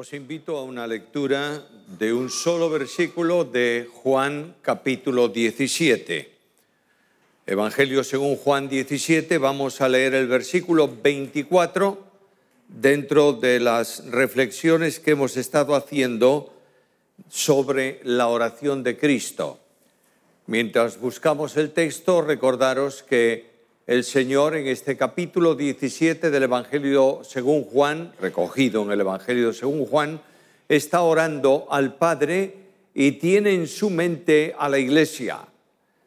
Os invito a una lectura de un solo versículo de Juan capítulo 17. Evangelio según Juan 17, vamos a leer el versículo 24 dentro de las reflexiones que hemos estado haciendo sobre la oración de Cristo. Mientras buscamos el texto, recordaros que el Señor en este capítulo 17 del Evangelio según Juan, recogido en el Evangelio según Juan, está orando al Padre y tiene en su mente a la iglesia.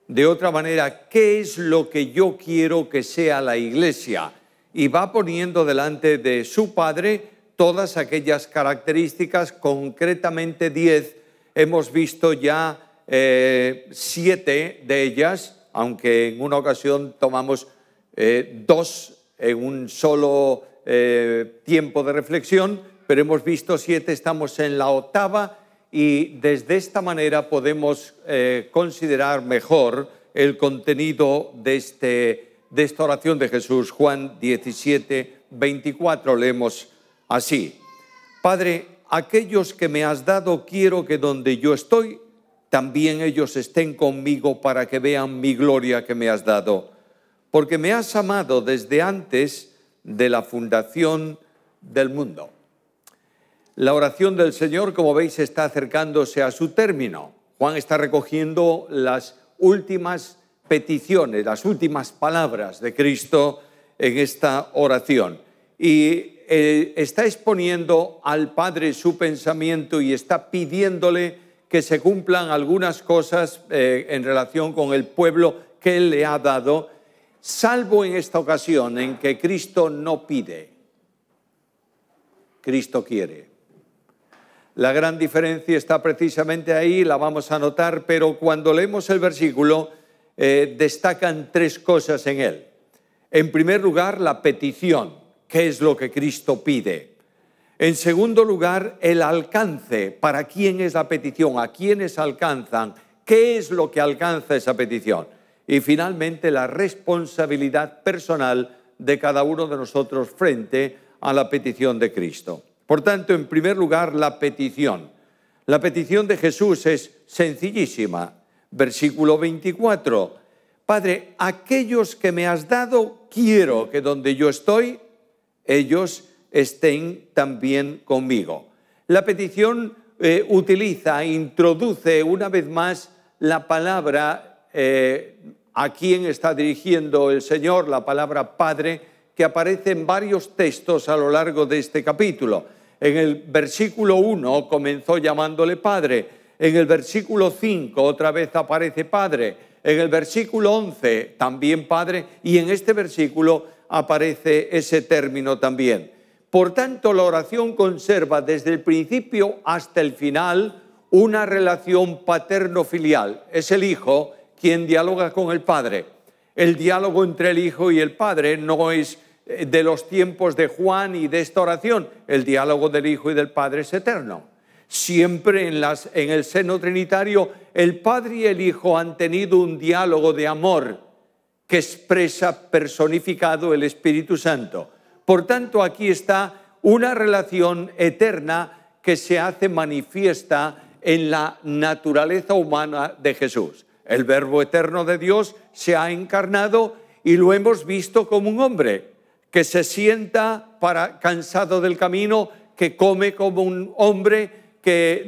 De otra manera, ¿qué es lo que yo quiero que sea la iglesia? Y va poniendo delante de su Padre todas aquellas características, concretamente diez, hemos visto ya eh, siete de ellas, aunque en una ocasión tomamos eh, dos en un solo eh, tiempo de reflexión, pero hemos visto siete, estamos en la octava y desde esta manera podemos eh, considerar mejor el contenido de, este, de esta oración de Jesús. Juan 17, 24 leemos así. Padre, aquellos que me has dado quiero que donde yo estoy también ellos estén conmigo para que vean mi gloria que me has dado, porque me has amado desde antes de la fundación del mundo. La oración del Señor, como veis, está acercándose a su término. Juan está recogiendo las últimas peticiones, las últimas palabras de Cristo en esta oración. Y eh, está exponiendo al Padre su pensamiento y está pidiéndole que se cumplan algunas cosas eh, en relación con el pueblo que Él le ha dado, salvo en esta ocasión en que Cristo no pide, Cristo quiere. La gran diferencia está precisamente ahí, la vamos a notar, pero cuando leemos el versículo eh, destacan tres cosas en él. En primer lugar, la petición, ¿qué es lo que Cristo pide? En segundo lugar, el alcance. ¿Para quién es la petición? ¿A quiénes alcanzan? ¿Qué es lo que alcanza esa petición? Y finalmente, la responsabilidad personal de cada uno de nosotros frente a la petición de Cristo. Por tanto, en primer lugar, la petición. La petición de Jesús es sencillísima. Versículo 24. Padre, aquellos que me has dado, quiero que donde yo estoy, ellos estén también conmigo. La petición eh, utiliza, introduce una vez más la palabra eh, a quien está dirigiendo el Señor, la palabra Padre, que aparece en varios textos a lo largo de este capítulo. En el versículo 1 comenzó llamándole Padre, en el versículo 5 otra vez aparece Padre, en el versículo 11 también Padre y en este versículo aparece ese término también. Por tanto, la oración conserva desde el principio hasta el final una relación paterno-filial. Es el Hijo quien dialoga con el Padre. El diálogo entre el Hijo y el Padre no es eh, de los tiempos de Juan y de esta oración. El diálogo del Hijo y del Padre es eterno. Siempre en, en el seno trinitario, el Padre y el Hijo han tenido un diálogo de amor que expresa personificado el Espíritu Santo. Por tanto, aquí está una relación eterna que se hace manifiesta en la naturaleza humana de Jesús. El verbo eterno de Dios se ha encarnado y lo hemos visto como un hombre que se sienta para cansado del camino, que come como un hombre, que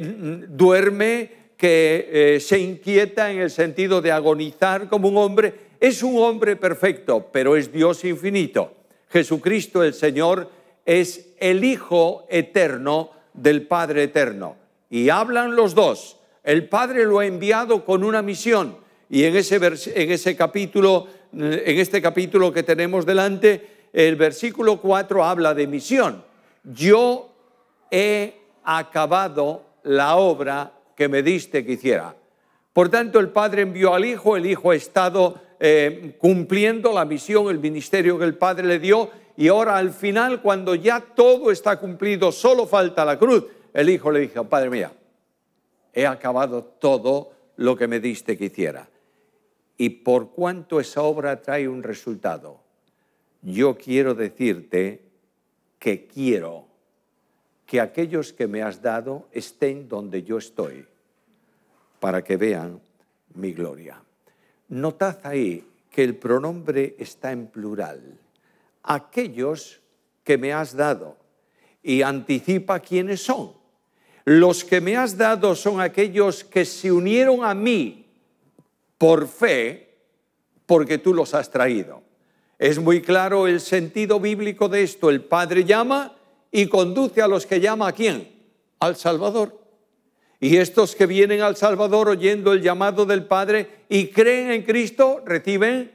duerme, que eh, se inquieta en el sentido de agonizar como un hombre. Es un hombre perfecto, pero es Dios infinito. Jesucristo el Señor es el Hijo eterno del Padre eterno. Y hablan los dos. El Padre lo ha enviado con una misión. Y en ese, en ese capítulo, en este capítulo que tenemos delante, el versículo 4 habla de misión. Yo he acabado la obra que me diste que hiciera. Por tanto, el Padre envió al Hijo, el Hijo ha estado eh, cumpliendo la misión, el ministerio que el Padre le dio, y ahora al final, cuando ya todo está cumplido, solo falta la cruz, el Hijo le dijo, Padre mío, he acabado todo lo que me diste que hiciera. Y por cuanto esa obra trae un resultado, yo quiero decirte que quiero que aquellos que me has dado estén donde yo estoy, para que vean mi gloria. Notad ahí que el pronombre está en plural. Aquellos que me has dado. Y anticipa quiénes son. Los que me has dado son aquellos que se unieron a mí por fe, porque tú los has traído. Es muy claro el sentido bíblico de esto. El Padre llama y conduce a los que llama a quién? Al Salvador. Y estos que vienen al Salvador oyendo el llamado del Padre y creen en Cristo, reciben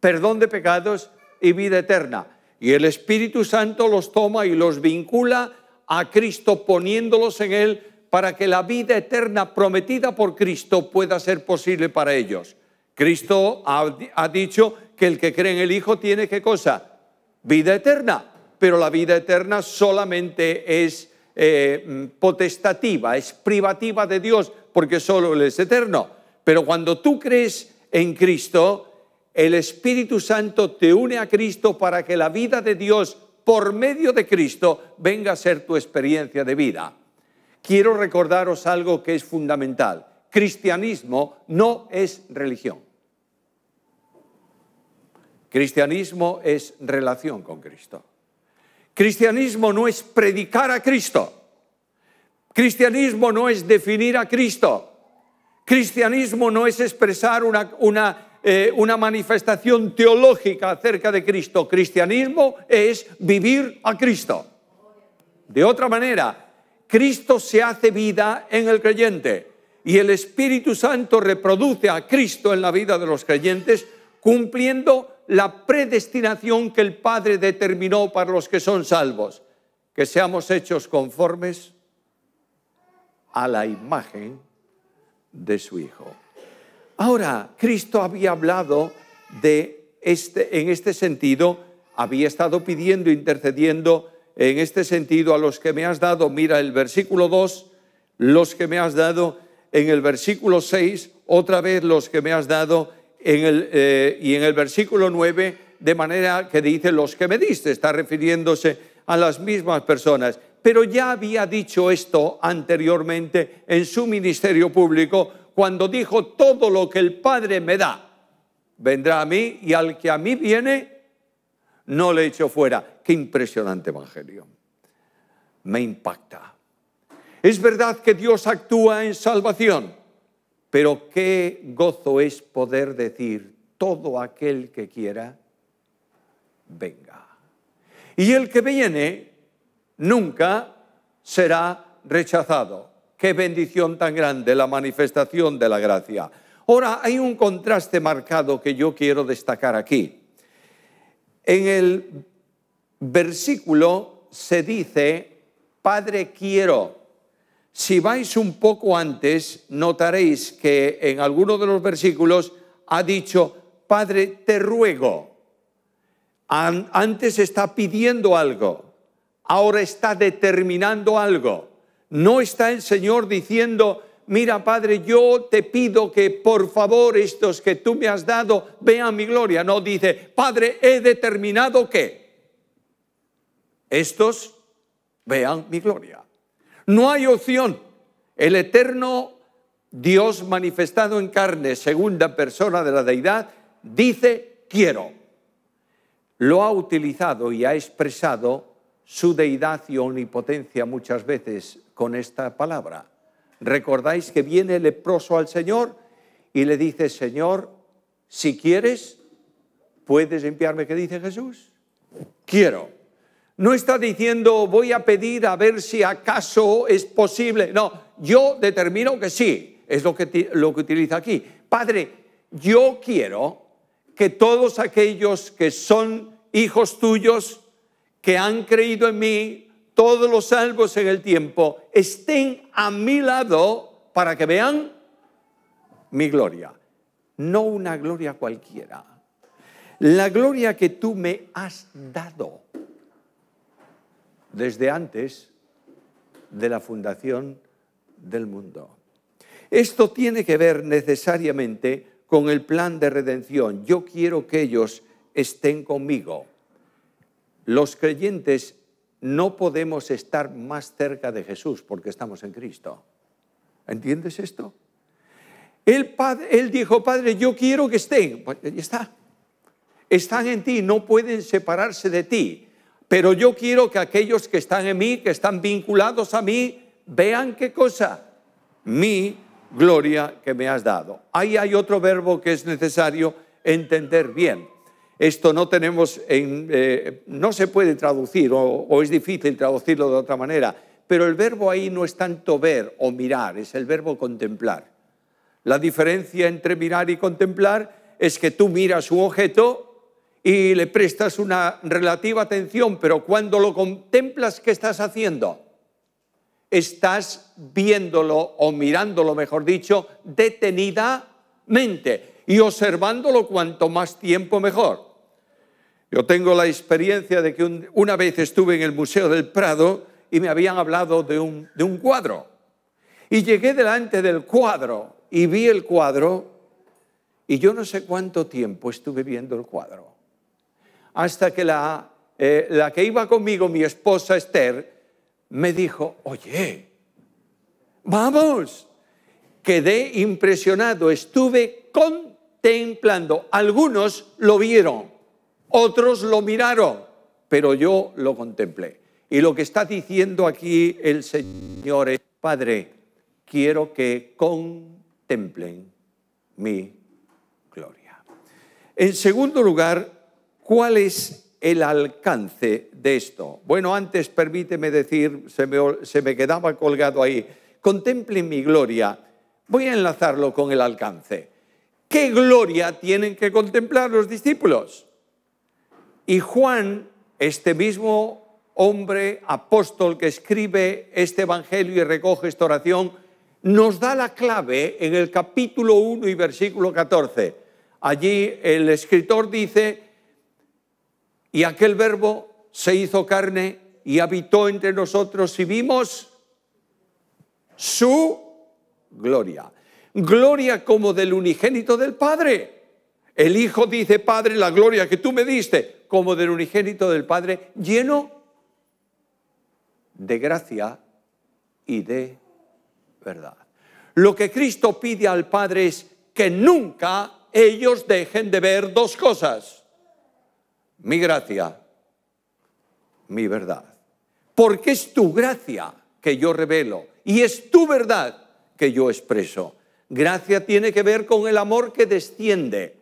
perdón de pecados y vida eterna. Y el Espíritu Santo los toma y los vincula a Cristo poniéndolos en Él para que la vida eterna prometida por Cristo pueda ser posible para ellos. Cristo ha, dicho que el que cree en el Hijo tiene qué cosa? Vida eterna. Pero la vida eterna solamente es eh, potestativa, es privativa de Dios, porque solo Él es eterno. Pero cuando tú crees en Cristo, el Espíritu Santo te une a Cristo para que la vida de Dios por medio de Cristo venga a ser tu experiencia de vida. Quiero recordaros algo que es fundamental. Cristianismo no es religión. Cristianismo es relación con Cristo. Cristianismo no es predicar a Cristo. Cristianismo no es definir a Cristo. Cristianismo no es expresar una, eh, una, manifestación teológica acerca de Cristo. Cristianismo es vivir a Cristo. De otra manera, Cristo se hace vida en el creyente y el Espíritu Santo reproduce a Cristo en la vida de los creyentes cumpliendo la predestinación que el Padre determinó para los que son salvos, que seamos hechos conformes a la imagen de su Hijo. Ahora, Cristo había hablado de este, en este sentido, había estado pidiendo, intercediendo en este sentido a los que me has dado, mira el versículo 2, los que me has dado, en el versículo 6, otra vez los que me has dado, eh, y en el versículo 9, de manera que dice los que me diste, está refiriéndose a las mismas personas. Pero ya había dicho esto anteriormente en su ministerio público cuando dijo, todo lo que el Padre me da, vendrá a mí y al que a mí viene, no le echo fuera. Qué impresionante evangelio. Me impacta. Es verdad que Dios actúa en salvación pero qué gozo es poder decir, todo aquel que quiera, venga. Y el que viene nunca será rechazado. Qué bendición tan grande la manifestación de la gracia. Ahora, hay un contraste marcado que yo quiero destacar aquí. En el versículo se dice, Padre quiero, si vais un poco antes, notaréis que en alguno de los versículos ha dicho, Padre, te ruego. Antes está pidiendo algo, ahora está determinando algo. No está el Señor diciendo, mira Padre, yo te pido que por favor estos que tú me has dado vean mi gloria. No dice, Padre, he determinado que estos vean mi gloria. No hay opción. El eterno Dios manifestado en carne, segunda persona de la deidad, dice quiero. Lo ha utilizado y ha expresado su deidad y omnipotencia muchas veces con esta palabra. Recordáis que viene el leproso al Señor y le dice, Señor, si quieres, puedes limpiarme. ¿Qué dice Jesús? Quiero. No está diciendo voy a pedir a ver si acaso es posible. No, yo determino que sí. Es lo que, lo que utiliza aquí. Padre, yo quiero que todos aquellos que son hijos tuyos, que han creído en mí, todos los salvos en el tiempo, estén a mi lado para que vean mi gloria. No una gloria cualquiera. La gloria que tú me has dado desde antes de la fundación del mundo. Esto tiene que ver necesariamente con el plan de redención. Yo quiero que ellos estén conmigo. Los creyentes no podemos estar más cerca de Jesús porque estamos en Cristo. ¿Entiendes esto? Él, dijo, Padre, yo quiero que estén. Pues ya está. Están en ti, no pueden separarse de ti. Pero yo quiero que aquellos que están en mí, que están vinculados a mí, vean qué cosa, mi gloria que me has dado. Ahí hay otro verbo que es necesario entender bien. Esto no tenemos, en, eh, no se puede traducir o, o es difícil traducirlo de otra manera, pero el verbo ahí no es tanto ver o mirar, es el verbo contemplar. La diferencia entre mirar y contemplar es que tú miras un objeto y le prestas una relativa atención, pero cuando lo contemplas, ¿qué estás haciendo? Estás viéndolo o mirándolo, mejor dicho, detenidamente y observándolo cuanto más tiempo mejor. Yo tengo la experiencia de que una vez estuve en el Museo del Prado y me habían hablado de un cuadro. Y llegué delante del cuadro y vi el cuadro y yo no sé cuánto tiempo estuve viendo el cuadro hasta que eh, la, que iba conmigo, mi esposa Esther, me dijo, oye, vamos. Quedé impresionado, estuve contemplando. Algunos lo vieron, otros lo miraron, pero yo lo contemplé. Y lo que está diciendo aquí el Señor es, Padre, quiero que contemplen mi gloria. En segundo lugar, ¿Cuál es el alcance de esto? Bueno, antes permíteme decir, se me, quedaba colgado ahí, contemplen mi gloria. Voy a enlazarlo con el alcance. ¿Qué gloria tienen que contemplar los discípulos? Y Juan, este mismo hombre apóstol que escribe este Evangelio y recoge esta oración, nos da la clave en el capítulo 1 y versículo 14. Allí el escritor dice, y aquel verbo se hizo carne y habitó entre nosotros y vimos su gloria. Gloria como del unigénito del Padre. El Hijo dice, Padre, la gloria que tú me diste, como del unigénito del Padre, lleno de gracia y de verdad. Lo que Cristo pide al Padre es que nunca ellos dejen de ver dos cosas mi gracia, mi verdad. Porque es tu gracia que yo revelo y es tu verdad que yo expreso. Gracia tiene que ver con el amor que desciende.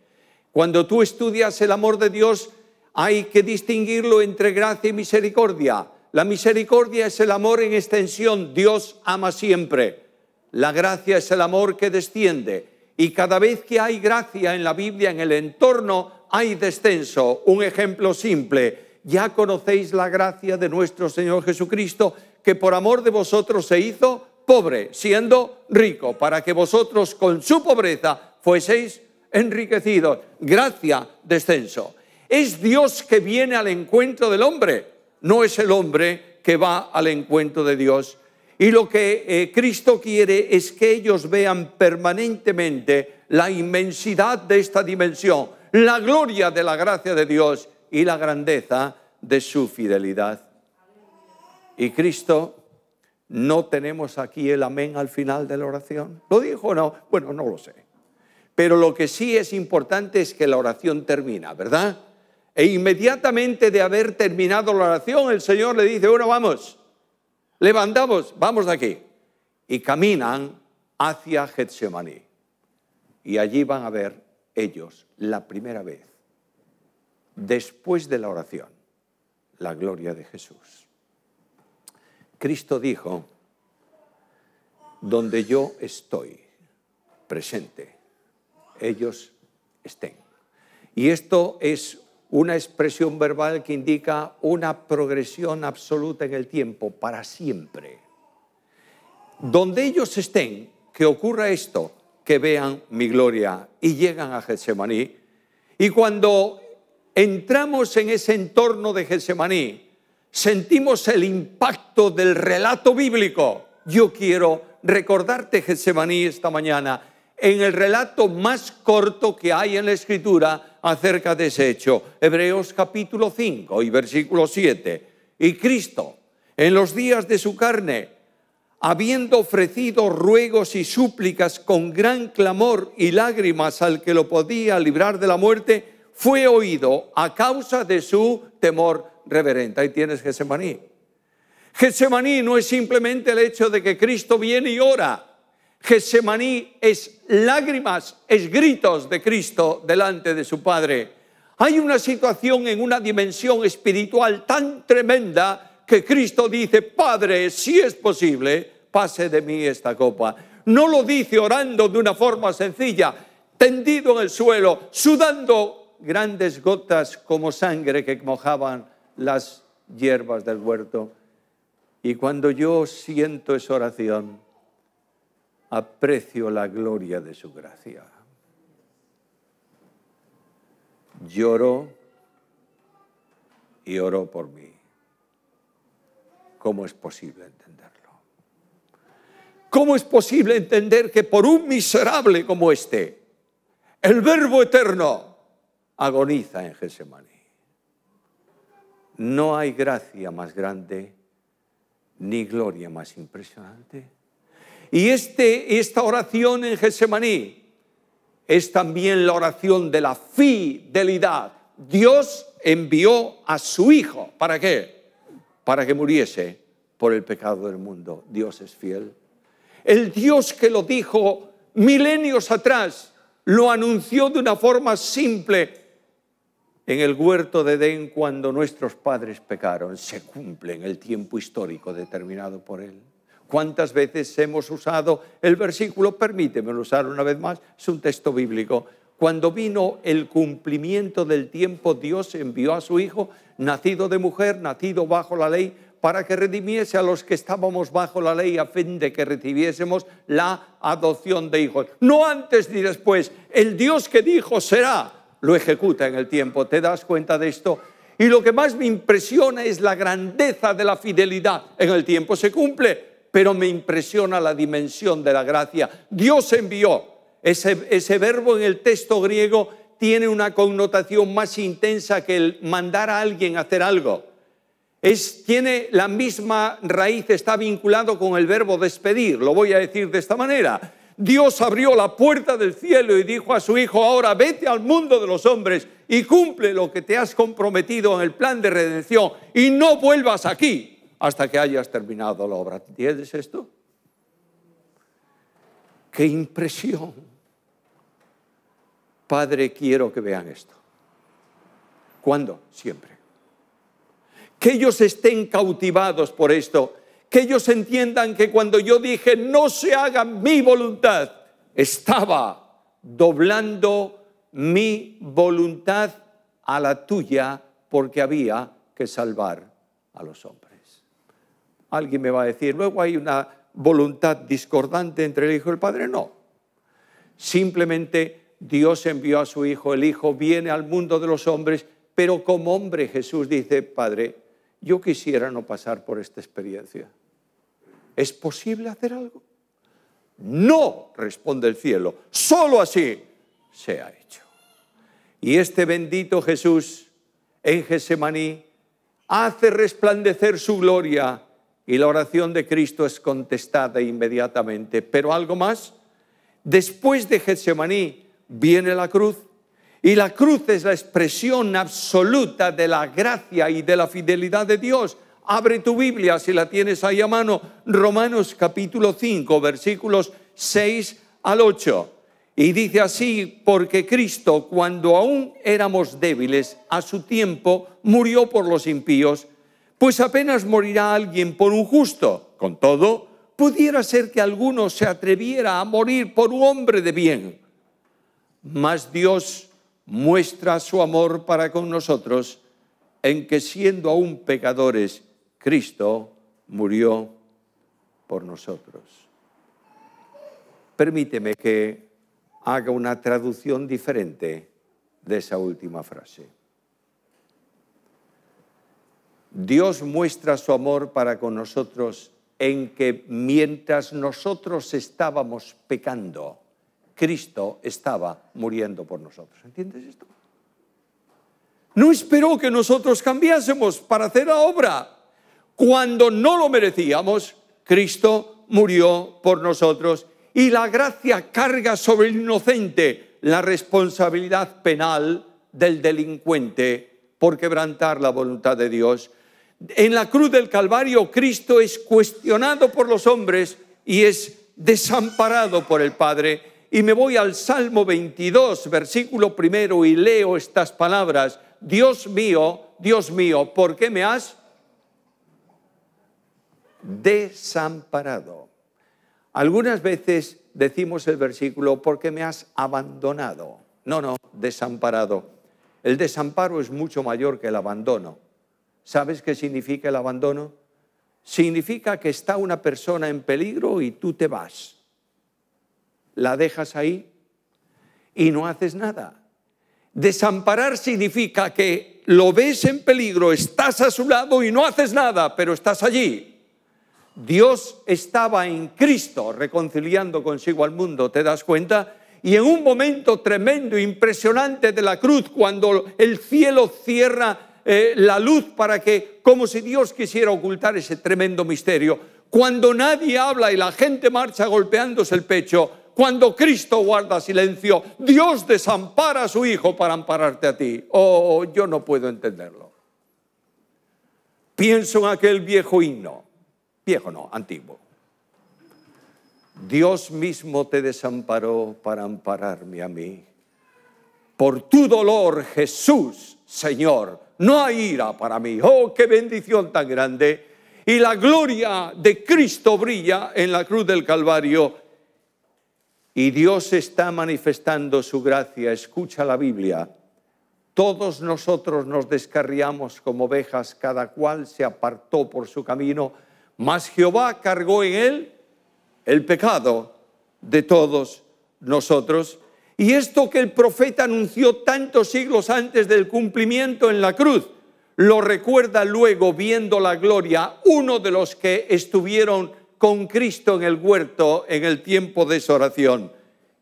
Cuando tú estudias el amor de Dios, hay que distinguirlo entre gracia y misericordia. La misericordia es el amor en extensión, Dios ama siempre. La gracia es el amor que desciende. Y cada vez que hay gracia en la Biblia, en el entorno, hay descenso. Un ejemplo simple. Ya conocéis la gracia de nuestro Señor Jesucristo, que por amor de vosotros se hizo pobre, siendo rico, para que vosotros con su pobreza fueseis enriquecidos. Gracia, descenso. Es Dios que viene al encuentro del hombre, no es el hombre que va al encuentro de Dios. Y lo que eh, Cristo quiere es que ellos vean permanentemente la inmensidad de esta dimensión, la gloria de la gracia de Dios y la grandeza de su fidelidad. Y Cristo, no tenemos aquí el amén al final de la oración. ¿Lo dijo o no? Bueno, no lo sé. Pero lo que sí es importante es que la oración termina, ¿verdad? E inmediatamente de haber terminado la oración, el Señor le dice, bueno, vamos, levantamos, vamos de aquí. Y caminan hacia Getsemaní. Y allí van a ver ellos la primera vez, después de la oración, la gloria de Jesús. Cristo dijo, donde yo estoy presente, ellos estén. Y esto es una expresión verbal que indica una progresión absoluta en el tiempo, para siempre. Donde ellos estén, que ocurra esto, que vean mi gloria y llegan a Getsemaní. Y cuando entramos en ese entorno de Getsemaní, sentimos el impacto del relato bíblico. Yo quiero recordarte, Getsemaní, esta mañana, en el relato más corto que hay en la Escritura acerca de ese hecho. Hebreos capítulo 5 y versículo 7. Y Cristo, en los días de su carne, habiendo ofrecido ruegos y súplicas con gran clamor y lágrimas al que lo podía librar de la muerte, fue oído a causa de su temor reverente. Ahí tienes Getsemaní. Getsemaní no es simplemente el hecho de que Cristo viene y ora. Getsemaní es lágrimas, es gritos de Cristo delante de su Padre. Hay una situación en una dimensión espiritual tan tremenda que Cristo dice, Padre, si es posible, pase de mí esta copa. No lo dice orando de una forma sencilla, tendido en el suelo, sudando grandes gotas como sangre que mojaban las hierbas del huerto. Y cuando yo siento esa oración, aprecio la gloria de su gracia. Lloro y oró por mí. ¿Cómo es posible entenderlo? ¿Cómo es posible entender que por un miserable como este, el Verbo Eterno agoniza en Getsemaní? No hay gracia más grande ni gloria más impresionante y este, esta oración en Getsemaní es también la oración de la fidelidad. Dios envió a su Hijo. ¿Para qué? Para que muriese por el pecado del mundo. Dios es fiel. El Dios que lo dijo milenios atrás, lo anunció de una forma simple en el huerto de Edén cuando nuestros padres pecaron. Se cumple en el tiempo histórico determinado por él. ¿Cuántas veces hemos usado el versículo? Permíteme usar una vez más, es un texto bíblico. Cuando vino el cumplimiento del tiempo, Dios envió a su Hijo, nacido de mujer, nacido bajo la ley, para que redimiese a los que estábamos bajo la ley a fin de que recibiésemos la adopción de hijos. No antes ni después. El Dios que dijo será, lo ejecuta en el tiempo. ¿Te das cuenta de esto? Y lo que más me impresiona es la grandeza de la fidelidad. En el tiempo se cumple pero me impresiona la dimensión de la gracia. Dios envió. Ese, verbo en el texto griego tiene una connotación más intensa que el mandar a alguien a hacer algo. Es, tiene la misma raíz, está vinculado con el verbo despedir. Lo voy a decir de esta manera. Dios abrió la puerta del cielo y dijo a su hijo, ahora vete al mundo de los hombres y cumple lo que te has comprometido en el plan de redención y no vuelvas aquí hasta que hayas terminado la obra. ¿Entiendes esto? ¡Qué impresión! Padre, quiero que vean esto. ¿Cuándo? Siempre. Que ellos estén cautivados por esto. Que ellos entiendan que cuando yo dije, no se haga mi voluntad, estaba doblando mi voluntad a la tuya porque había que salvar a los hombres. Alguien me va a decir, luego hay una voluntad discordante entre el Hijo y el Padre. No. Simplemente Dios envió a su Hijo, el Hijo viene al mundo de los hombres, pero como hombre Jesús dice, Padre, yo quisiera no pasar por esta experiencia. ¿Es posible hacer algo? No, responde el cielo, solo así se ha hecho. Y este bendito Jesús en Gesemaní hace resplandecer su gloria y la oración de Cristo es contestada inmediatamente. Pero algo más, después de Getsemaní viene la cruz y la cruz es la expresión absoluta de la gracia y de la fidelidad de Dios. Abre tu Biblia si la tienes ahí a mano, Romanos capítulo 5, versículos 6 al 8. Y dice así, porque Cristo, cuando aún éramos débiles, a su tiempo murió por los impíos pues apenas morirá alguien por un justo. Con todo, pudiera ser que alguno se atreviera a morir por un hombre de bien. Mas Dios muestra su amor para con nosotros en que siendo aún pecadores, Cristo murió por nosotros. Permíteme que haga una traducción diferente de esa última frase. Dios muestra su amor para con nosotros en que mientras nosotros estábamos pecando, Cristo estaba muriendo por nosotros. ¿Entiendes esto? No esperó que nosotros cambiásemos para hacer la obra. Cuando no lo merecíamos, Cristo murió por nosotros y la gracia carga sobre el inocente la responsabilidad penal del delincuente por quebrantar la voluntad de Dios en la cruz del Calvario Cristo es cuestionado por los hombres y es desamparado por el Padre. Y me voy al Salmo 22, versículo primero, y leo estas palabras. Dios mío, Dios mío, ¿por qué me has desamparado? Algunas veces decimos el versículo, ¿por qué me has abandonado? No, no, desamparado. El desamparo es mucho mayor que el abandono. ¿Sabes qué significa el abandono? Significa que está una persona en peligro y tú te vas. La dejas ahí y no haces nada. Desamparar significa que lo ves en peligro, estás a su lado y no haces nada, pero estás allí. Dios estaba en Cristo reconciliando consigo al mundo, ¿te das cuenta? Y en un momento tremendo, impresionante de la cruz, cuando el cielo cierra eh, la luz para que, como si Dios quisiera ocultar ese tremendo misterio. Cuando nadie habla y la gente marcha golpeándose el pecho, cuando Cristo guarda silencio, Dios desampara a su Hijo para ampararte a ti. Oh, yo no puedo entenderlo. Pienso en aquel viejo himno, viejo no, antiguo. Dios mismo te desamparó para ampararme a mí. Por tu dolor, Jesús, Señor, no hay ira para mí. Oh, qué bendición tan grande. Y la gloria de Cristo brilla en la cruz del Calvario. Y Dios está manifestando su gracia. Escucha la Biblia. Todos nosotros nos descarriamos como ovejas, cada cual se apartó por su camino, mas Jehová cargó en él el pecado de todos nosotros. Y esto que el profeta anunció tantos siglos antes del cumplimiento en la cruz, lo recuerda luego viendo la gloria uno de los que estuvieron con Cristo en el huerto en el tiempo de su oración.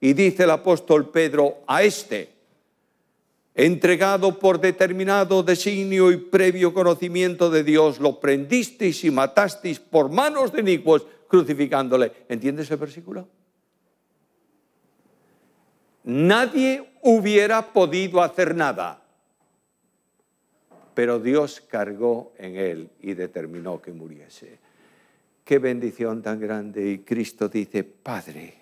Y dice el apóstol Pedro a este, entregado por determinado designio y previo conocimiento de Dios, lo prendisteis y matasteis por manos de inicuos crucificándole. ¿Entiendes el versículo? Nadie hubiera podido hacer nada. Pero Dios cargó en él y determinó que muriese. Qué bendición tan grande. Y Cristo dice, Padre,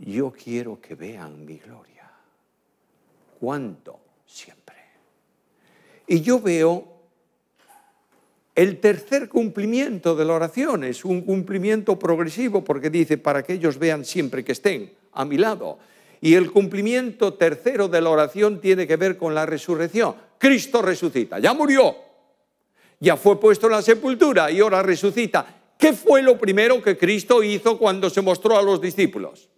yo quiero que vean mi gloria. ¿Cuánto? Siempre. Y yo veo el tercer cumplimiento de la oración. Es un cumplimiento progresivo porque dice, para que ellos vean siempre que estén a mi lado. Y el cumplimiento tercero de la oración tiene que ver con la resurrección. Cristo resucita, ya murió, ya fue puesto en la sepultura y ahora resucita. ¿Qué fue lo primero que Cristo hizo cuando se mostró a los discípulos?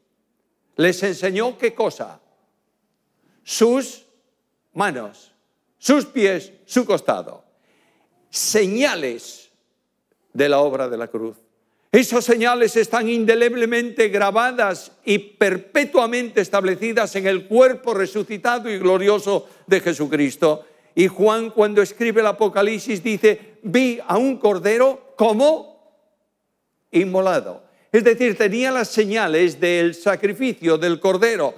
Les enseñó qué cosa? Sus manos, sus pies, su costado. Señales de la obra de la cruz. Esas señales están indeleblemente grabadas y perpetuamente establecidas en el cuerpo resucitado y glorioso de Jesucristo. Y Juan cuando escribe el Apocalipsis dice, vi a un cordero como inmolado. Es decir, tenía las señales del sacrificio del cordero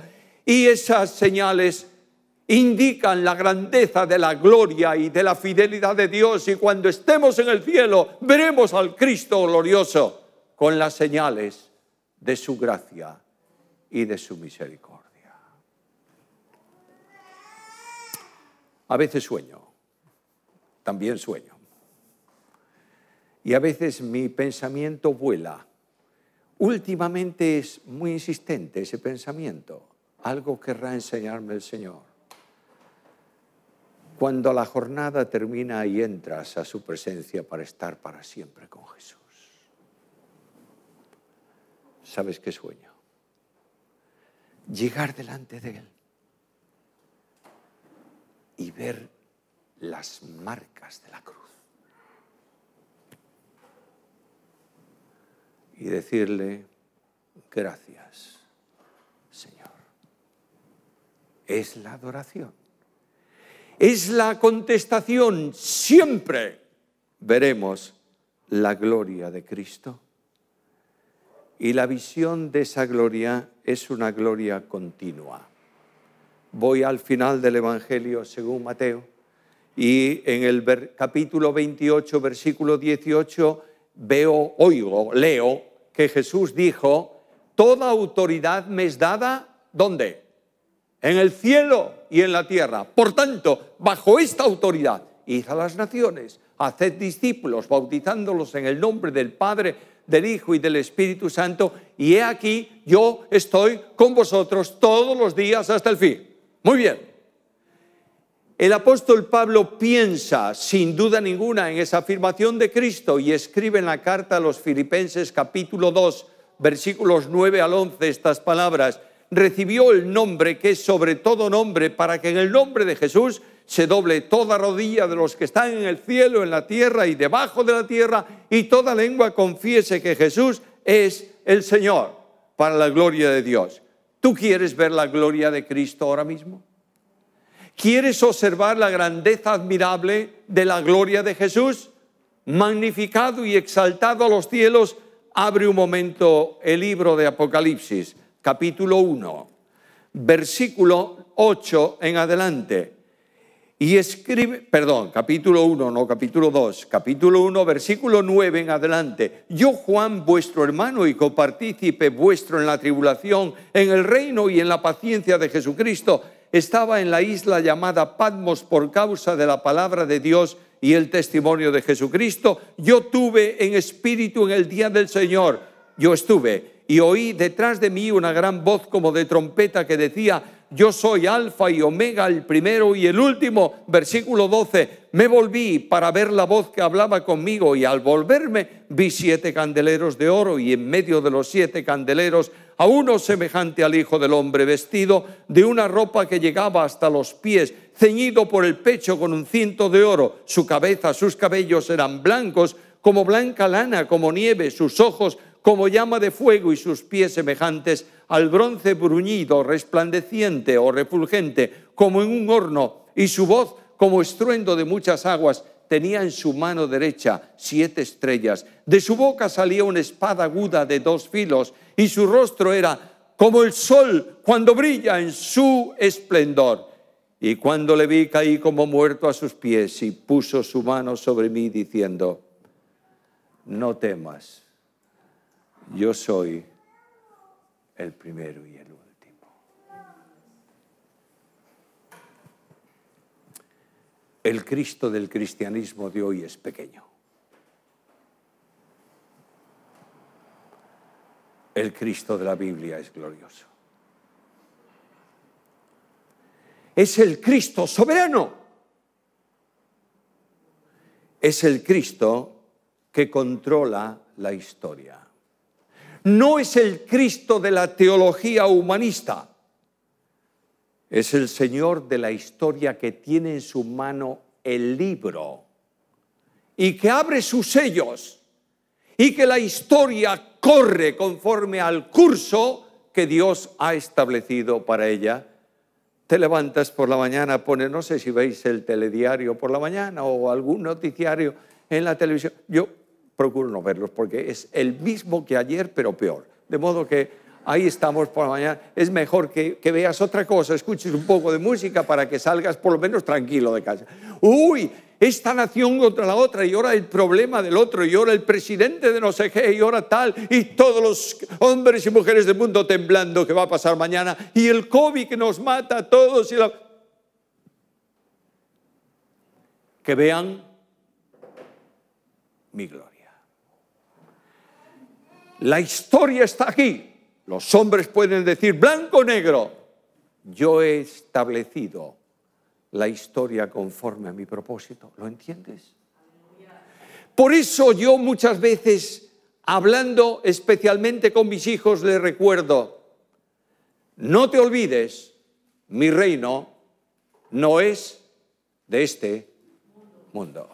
y esas señales indican la grandeza de la gloria y de la fidelidad de Dios y cuando estemos en el cielo veremos al Cristo glorioso con las señales de su gracia y de su misericordia. A veces sueño, también sueño. Y a veces mi pensamiento vuela. Últimamente es muy insistente ese pensamiento. Algo querrá enseñarme el Señor. Cuando la jornada termina y entras a su presencia para estar para siempre con Jesús. ¿Sabes qué sueño? Llegar delante de Él y ver las marcas de la cruz. Y decirle, gracias, Señor. Es la adoración. Es la contestación. Siempre veremos la gloria de Cristo y la visión de esa gloria es una gloria continua. Voy al final del Evangelio según Mateo y en el capítulo 28, versículo 18, veo, oigo, leo que Jesús dijo, toda autoridad me es dada, ¿dónde? En el cielo y en la tierra. Por tanto, bajo esta autoridad, id a las naciones, haced discípulos, bautizándolos en el nombre del Padre, del Hijo y del Espíritu Santo, y he aquí, yo estoy con vosotros todos los días hasta el fin. Muy bien. El apóstol Pablo piensa sin duda ninguna en esa afirmación de Cristo y escribe en la carta a los Filipenses capítulo 2 versículos 9 al 11 estas palabras. Recibió el nombre que es sobre todo nombre para que en el nombre de Jesús se doble toda rodilla de los que están en el cielo, en la tierra y debajo de la tierra, y toda lengua confiese que Jesús es el Señor para la gloria de Dios. ¿Tú quieres ver la gloria de Cristo ahora mismo? ¿Quieres observar la grandeza admirable de la gloria de Jesús? Magnificado y exaltado a los cielos, abre un momento el libro de Apocalipsis, capítulo 1, versículo 8 en adelante. Y escribe, perdón, capítulo 1, no, capítulo 2, capítulo 1, versículo 9 en adelante. Yo, Juan, vuestro hermano y copartícipe vuestro en la tribulación, en el reino y en la paciencia de Jesucristo, estaba en la isla llamada Patmos por causa de la palabra de Dios y el testimonio de Jesucristo. Yo tuve en espíritu en el día del Señor, yo estuve y oí detrás de mí una gran voz como de trompeta que decía, yo soy alfa y omega, el primero y el último. Versículo 12, me volví para ver la voz que hablaba conmigo y al volverme vi siete candeleros de oro y en medio de los siete candeleros a uno semejante al Hijo del Hombre, vestido de una ropa que llegaba hasta los pies, ceñido por el pecho con un cinto de oro. Su cabeza, sus cabellos eran blancos como blanca lana, como nieve, sus ojos como llama de fuego y sus pies semejantes al bronce bruñido, resplandeciente o refulgente, como en un horno, y su voz como estruendo de muchas aguas. Tenía en su mano derecha siete estrellas. De su boca salía una espada aguda de dos filos, y su rostro era como el sol cuando brilla en su esplendor. Y cuando le vi caí como muerto a sus pies y puso su mano sobre mí diciendo, no temas yo soy el primero y el último. El Cristo del cristianismo de hoy es pequeño. El Cristo de la Biblia es glorioso. Es el Cristo soberano. Es el Cristo que controla la historia no es el Cristo de la teología humanista, es el Señor de la historia que tiene en su mano el libro y que abre sus sellos y que la historia corre conforme al curso que Dios ha establecido para ella. Te levantas por la mañana, pone, no sé si veis el telediario por la mañana o algún noticiario en la televisión. Yo procuro no verlos porque es el mismo que ayer, pero peor. De modo que ahí estamos por la mañana. Es mejor que, veas otra cosa, escuches un poco de música para que salgas por lo menos tranquilo de casa. Uy, esta nación contra la otra, y ahora el problema del otro, y ahora el presidente de no sé qué, y ahora tal, y todos los hombres y mujeres del mundo temblando que va a pasar mañana, y el COVID que nos mata a todos, y que vean mi gloria. La historia está aquí. Los hombres pueden decir blanco o negro. Yo he establecido la historia conforme a mi propósito. ¿Lo entiendes? Por eso yo muchas veces, hablando especialmente con mis hijos, les recuerdo, no te olvides, mi reino no es de este mundo.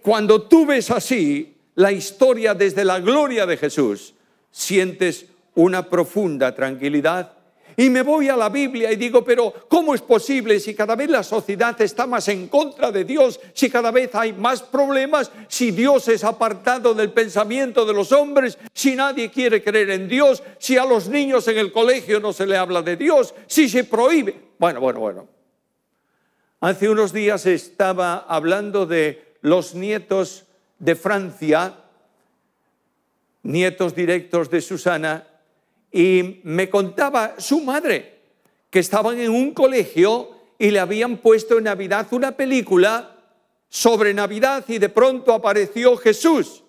Cuando tú ves así, la historia desde la gloria de Jesús, sientes una profunda tranquilidad. Y me voy a la Biblia y digo, pero ¿cómo es posible si cada vez la sociedad está más en contra de Dios, si cada vez hay más problemas, si Dios es apartado del pensamiento de los hombres, si nadie quiere creer en Dios, si a los niños en el colegio no se le habla de Dios, si se prohíbe? Bueno, bueno, bueno. Hace unos días estaba hablando de los nietos de Francia, nietos directos de Susana, y me contaba su madre que estaban en un colegio y le habían puesto en Navidad una película sobre Navidad y de pronto apareció Jesús.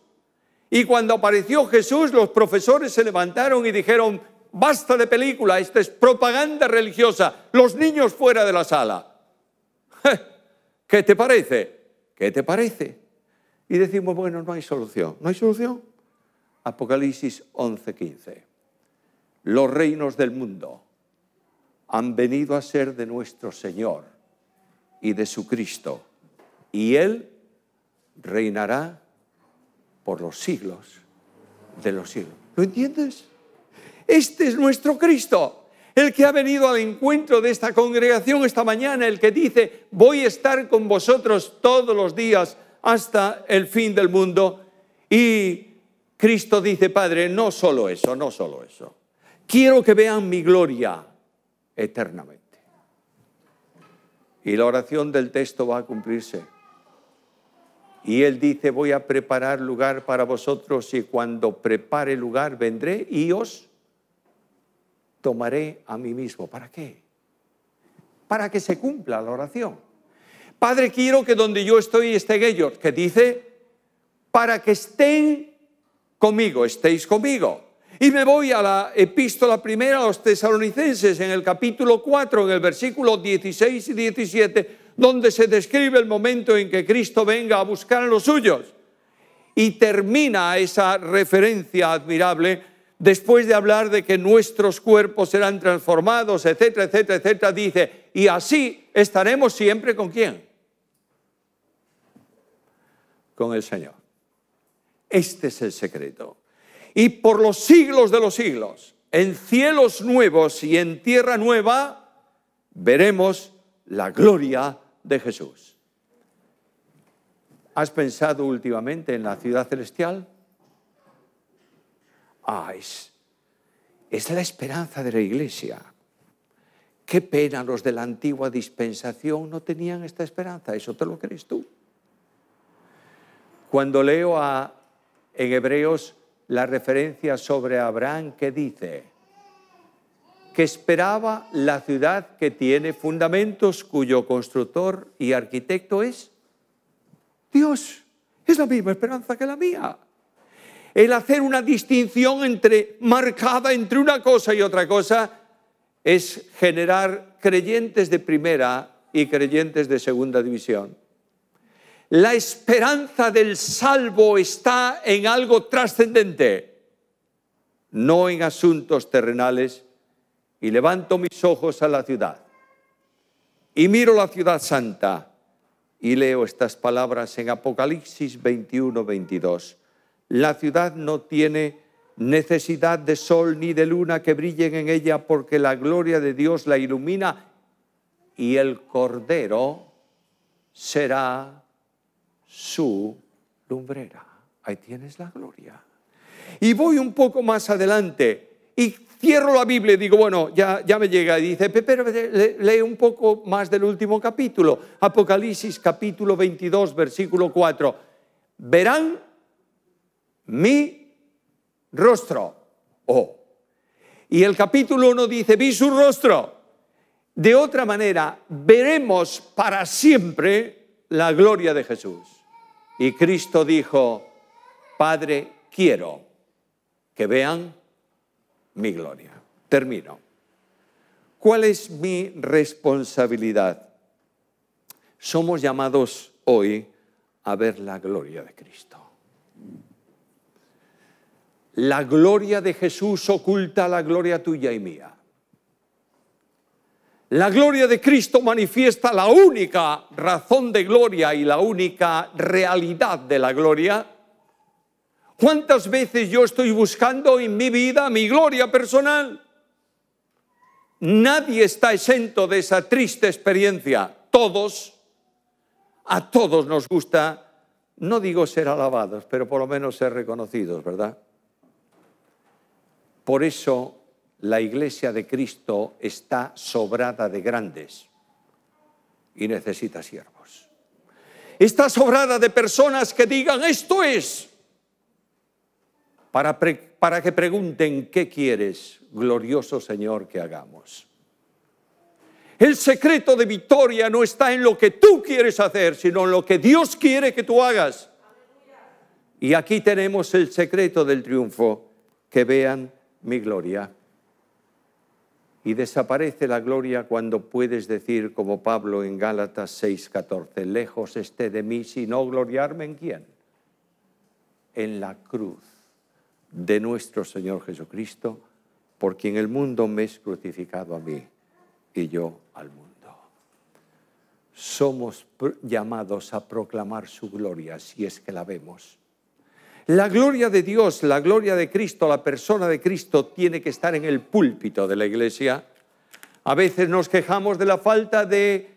Y cuando apareció Jesús, los profesores se levantaron y dijeron, basta de película, esta es propaganda religiosa, los niños fuera de la sala. ¿Qué te parece? ¿Qué te parece? Y decimos, bueno, no hay solución. ¿No hay solución? Apocalipsis 11:15. Los reinos del mundo han venido a ser de nuestro Señor y de su Cristo, y Él reinará por los siglos de los siglos. ¿Lo entiendes? Este es nuestro Cristo, el que ha venido al encuentro de esta congregación esta mañana, el que dice, voy a estar con vosotros todos los días hasta el fin del mundo. Y Cristo dice, Padre, no solo eso, no solo eso. Quiero que vean mi gloria eternamente. Y la oración del texto va a cumplirse. Y él dice, voy a preparar lugar para vosotros y cuando prepare lugar vendré y os tomaré a mí mismo. ¿Para qué? Para que se cumpla la oración. Padre, quiero que donde yo estoy esté ellos, que dice, para que estén conmigo, estéis conmigo. Y me voy a la epístola primera a los tesalonicenses, en el capítulo 4, en el versículo 16 y 17, donde se describe el momento en que Cristo venga a buscar a los suyos. Y termina esa referencia admirable después de hablar de que nuestros cuerpos serán transformados, etcétera, etcétera, etcétera, dice, y así estaremos siempre con quién? con el Señor. Este es el secreto. Y por los siglos de los siglos, en cielos nuevos y en tierra nueva, veremos la gloria de Jesús. ¿Has pensado últimamente en la ciudad celestial? Ah, es, es la esperanza de la iglesia. Qué pena los de la antigua dispensación no tenían esta esperanza, eso te lo crees tú. Cuando leo a, en Hebreos la referencia sobre Abraham que dice que esperaba la ciudad que tiene fundamentos cuyo constructor y arquitecto es Dios. Es la misma esperanza que la mía. El hacer una distinción entre marcada entre una cosa y otra cosa es generar creyentes de primera y creyentes de segunda división. La esperanza del salvo está en algo trascendente, no en asuntos terrenales. Y levanto mis ojos a la ciudad y miro la ciudad santa y leo estas palabras en Apocalipsis 21, 22. La ciudad no tiene necesidad de sol ni de luna que brillen en ella porque la gloria de Dios la ilumina y el Cordero será su lumbrera. Ahí tienes la gloria. Y voy un poco más adelante y cierro la Biblia y digo, bueno, ya, ya me llega. Y dice, pero lee un poco más del último capítulo, Apocalipsis capítulo 22, versículo 4. Verán mi rostro. Oh. Y el capítulo 1 dice, vi su rostro. De otra manera, veremos para siempre la gloria de Jesús. Y Cristo dijo, Padre, quiero que vean mi gloria. Termino. ¿Cuál es mi responsabilidad? Somos llamados hoy a ver la gloria de Cristo. La gloria de Jesús oculta la gloria tuya y mía. La gloria de Cristo manifiesta la única razón de gloria y la única realidad de la gloria. ¿Cuántas veces yo estoy buscando en mi vida mi gloria personal? Nadie está exento de esa triste experiencia. Todos, a todos nos gusta, no digo ser alabados, pero por lo menos ser reconocidos, ¿verdad? Por eso la iglesia de Cristo está sobrada de grandes y necesita siervos. Está sobrada de personas que digan, esto es, para, para que pregunten, ¿qué quieres, glorioso Señor, que hagamos? El secreto de victoria no está en lo que tú quieres hacer, sino en lo que Dios quiere que tú hagas. Y aquí tenemos el secreto del triunfo, que vean mi gloria y desaparece la gloria cuando puedes decir, como Pablo en Gálatas 6:14, lejos esté de mí si no gloriarme en quién? En la cruz de nuestro Señor Jesucristo, por quien el mundo me es crucificado a mí y yo al mundo. Somos llamados a proclamar su gloria si es que la vemos la gloria de Dios, la gloria de Cristo, la persona de Cristo tiene que estar en el púlpito de la iglesia. A veces nos quejamos de la falta eh,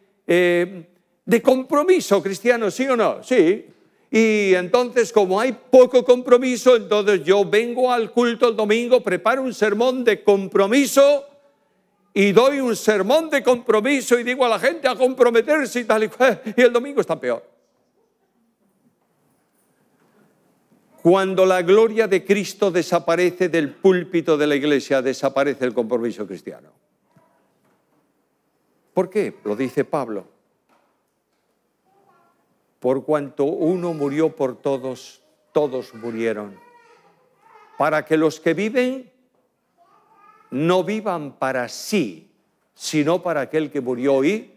de, compromiso cristiano, ¿sí o no? Sí. Y entonces, como hay poco compromiso, entonces yo vengo al culto el domingo, preparo un sermón de compromiso y doy un sermón de compromiso y digo a la gente a comprometerse y tal y cual. Y el domingo está peor. Cuando la gloria de Cristo desaparece del púlpito de la iglesia, desaparece el compromiso cristiano. ¿Por qué? Lo dice Pablo. Por cuanto uno murió por todos, todos murieron. Para que los que viven no vivan para sí, sino para aquel que murió y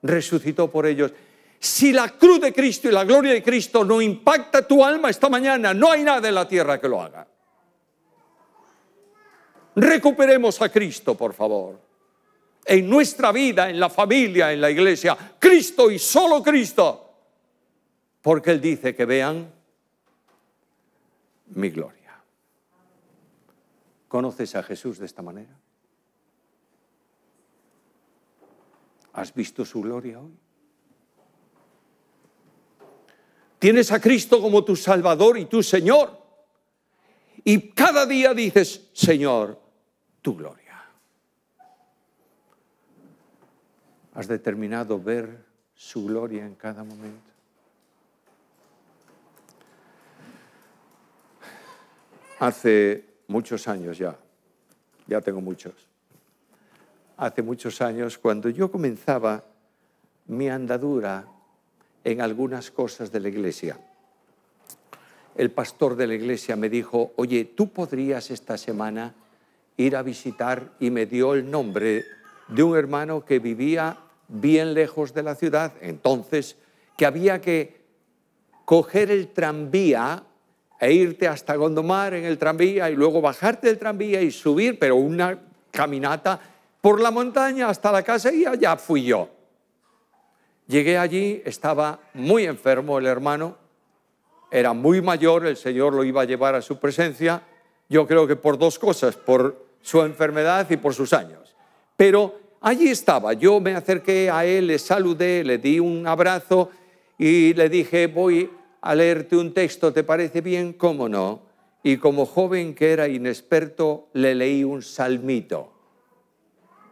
resucitó por ellos. Si la cruz de Cristo y la gloria de Cristo no impacta tu alma esta mañana, no hay nada en la tierra que lo haga. Recuperemos a Cristo, por favor. En nuestra vida, en la familia, en la iglesia. Cristo y solo Cristo. Porque Él dice que vean mi gloria. ¿Conoces a Jesús de esta manera? ¿Has visto su gloria hoy? Tienes a Cristo como tu Salvador y tu Señor. Y cada día dices, Señor, tu gloria. ¿Has determinado ver su gloria en cada momento? Hace muchos años ya, ya tengo muchos, hace muchos años cuando yo comenzaba mi andadura en algunas cosas de la iglesia. El pastor de la iglesia me dijo, oye, tú podrías esta semana ir a visitar y me dio el nombre de un hermano que vivía bien lejos de la ciudad, entonces, que había que coger el tranvía e irte hasta Gondomar en el tranvía y luego bajarte del tranvía y subir, pero una caminata por la montaña hasta la casa y allá fui yo. Llegué allí, estaba muy enfermo el hermano, era muy mayor, el Señor lo iba a llevar a su presencia, yo creo que por dos cosas, por su enfermedad y por sus años. Pero allí estaba, yo me acerqué a él, le saludé, le di un abrazo y le dije, voy a leerte un texto, ¿te parece bien? ¿Cómo no? Y como joven que era inexperto, le leí un salmito.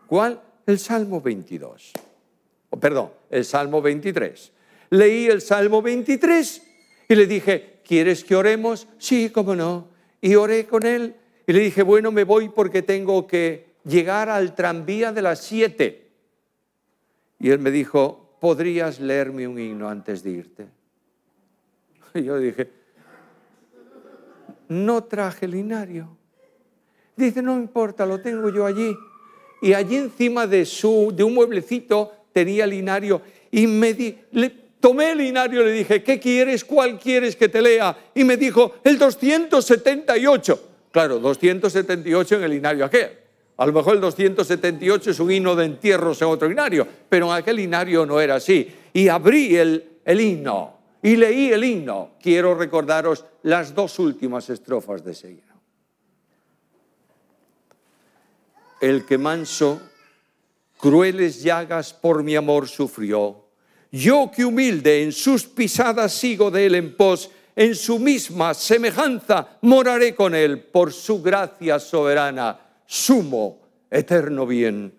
¿Cuál? El Salmo 22. perdón, el Salmo 23. Leí el Salmo 23 y le dije, ¿quieres que oremos? Sí, cómo no. Y oré con él y le dije, bueno, me voy porque tengo que llegar al tranvía de las 7. Y él me dijo, ¿podrías leerme un himno antes de irte? Y yo dije, no traje el linario. Dice, no importa, lo tengo yo allí. Y allí encima de, su, de un mueblecito tenía el linario y me tomé el linario y le dije, ¿qué quieres? ¿Cuál quieres que te lea? Y me dijo, el 278. Claro, 278 en el linario aquel. A lo mejor el 278 es un himno de entierros en otro linario, pero en aquel linario no era así. Y abrí el, el himno y leí el himno. Quiero recordaros las dos últimas estrofas de ese himno. El que manso crueles llagas por mi amor sufrió. Yo que humilde en sus pisadas sigo de él en pos, en su misma semejanza moraré con él por su gracia soberana, sumo eterno bien.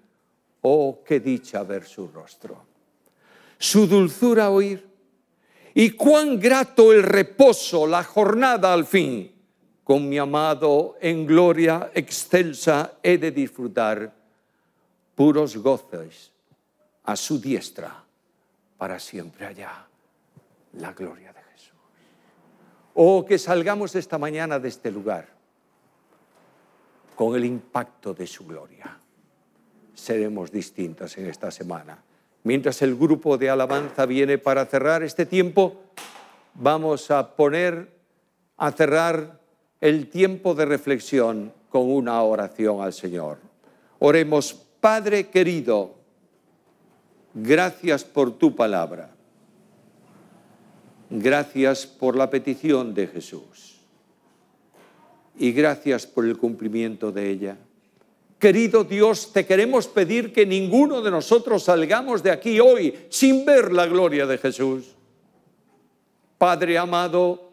Oh, qué dicha ver su rostro, su dulzura oír, y cuán grato el reposo, la jornada al fin. Con mi amado en gloria excelsa he de disfrutar puros goces a su diestra para siempre allá la gloria de Jesús. Oh, que salgamos esta mañana de este lugar con el impacto de su gloria. Seremos distintas en esta semana. Mientras el grupo de alabanza viene para cerrar este tiempo, vamos a poner a cerrar el tiempo de reflexión con una oración al Señor. Oremos Padre querido, gracias por tu palabra. Gracias por la petición de Jesús. Y gracias por el cumplimiento de ella. Querido Dios, te queremos pedir que ninguno de nosotros salgamos de aquí hoy sin ver la gloria de Jesús. Padre amado,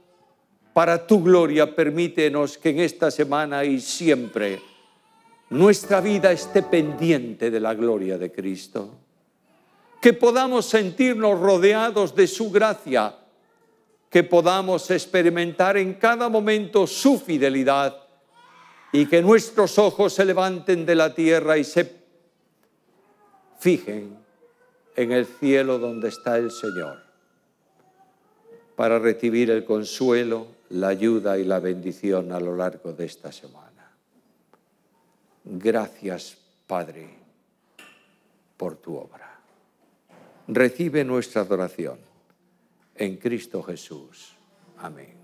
para tu gloria permítenos que en esta semana y siempre nuestra vida esté pendiente de la gloria de Cristo. Que podamos sentirnos rodeados de su gracia, que podamos experimentar en cada momento su fidelidad y que nuestros ojos se levanten de la tierra y se fijen en el cielo donde está el Señor para recibir el consuelo, la ayuda y la bendición a lo largo de esta semana. Gracias, Padre, por tu obra. Recibe nuestra adoración en Cristo Jesús. Amén.